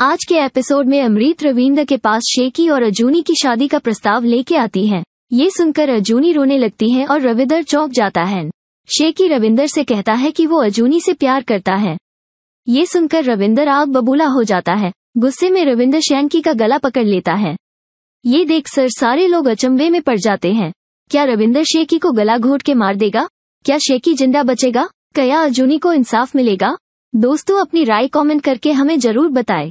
आज के एपिसोड में अमृत रविंद्र के पास शेकी और अजूनी की शादी का प्रस्ताव लेके आती है ये सुनकर अजूनी रोने लगती है और रविंदर चौंक जाता है शेकी रविंदर से कहता है कि वो अजूनी से प्यार करता है ये सुनकर रविंदर आग बबूला हो जाता है गुस्से में रविंदर शैंकी का गला पकड़ लेता है ये देख सर सारे लोग अचंभे में पड़ जाते हैं क्या रविंदर शेकी को गला घोट के मार देगा क्या शेकी जिंदा बचेगा क्या अजूनी को इंसाफ मिलेगा दोस्तों अपनी राय कमेंट करके हमें जरूर बताएं।